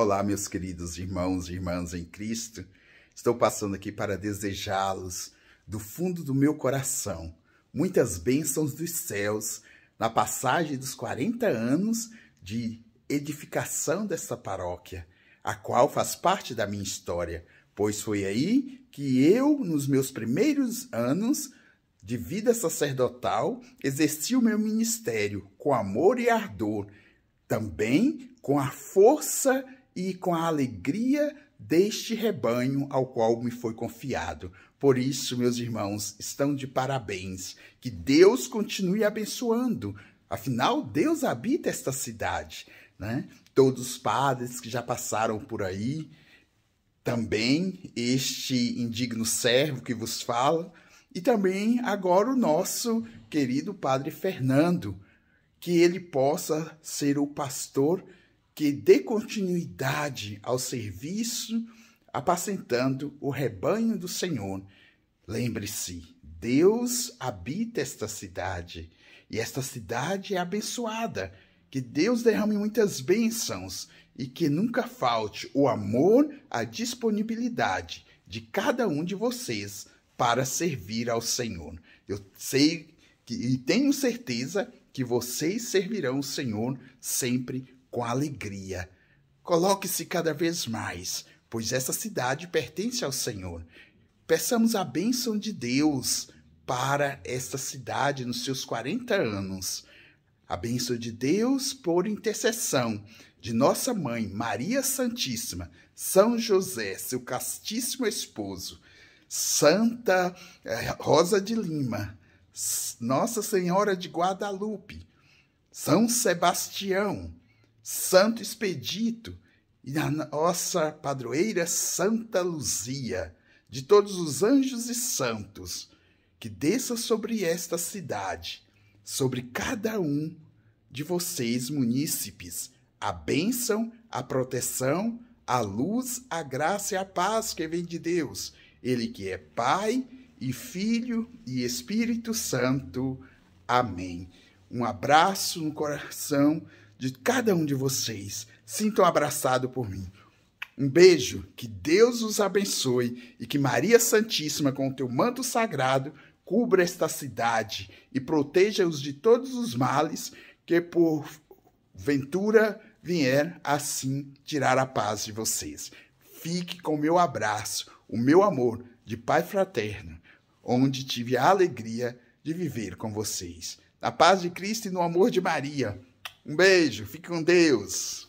Olá, meus queridos irmãos e irmãs em Cristo. Estou passando aqui para desejá-los, do fundo do meu coração, muitas bênçãos dos céus na passagem dos 40 anos de edificação desta paróquia, a qual faz parte da minha história, pois foi aí que eu, nos meus primeiros anos de vida sacerdotal, exerci o meu ministério com amor e ardor, também com a força e com a alegria deste rebanho ao qual me foi confiado. Por isso, meus irmãos, estão de parabéns. Que Deus continue abençoando. Afinal, Deus habita esta cidade. Né? Todos os padres que já passaram por aí, também este indigno servo que vos fala, e também agora o nosso querido Padre Fernando, que ele possa ser o pastor que dê continuidade ao serviço, apacentando o rebanho do Senhor. Lembre-se, Deus habita esta cidade e esta cidade é abençoada. Que Deus derrame muitas bênçãos e que nunca falte o amor, a disponibilidade de cada um de vocês para servir ao Senhor. Eu sei que, e tenho certeza que vocês servirão o Senhor sempre com alegria. Coloque-se cada vez mais, pois essa cidade pertence ao Senhor. Peçamos a bênção de Deus para esta cidade nos seus 40 anos. A bênção de Deus por intercessão de nossa mãe, Maria Santíssima, São José, seu castíssimo esposo, Santa eh, Rosa de Lima, Nossa Senhora de Guadalupe, São Sebastião, Santo Expedito e a nossa padroeira Santa Luzia, de todos os anjos e santos, que desça sobre esta cidade, sobre cada um de vocês, munícipes, a bênção, a proteção, a luz, a graça e a paz que vem de Deus, Ele que é Pai e Filho e Espírito Santo. Amém. Um abraço no coração de cada um de vocês. Sintam abraçado por mim. Um beijo, que Deus os abençoe e que Maria Santíssima, com o teu manto sagrado, cubra esta cidade e proteja-os de todos os males que por ventura vier assim tirar a paz de vocês. Fique com o meu abraço, o meu amor de Pai fraterno, onde tive a alegria de viver com vocês. Na paz de Cristo e no amor de Maria. Um beijo, fique com Deus.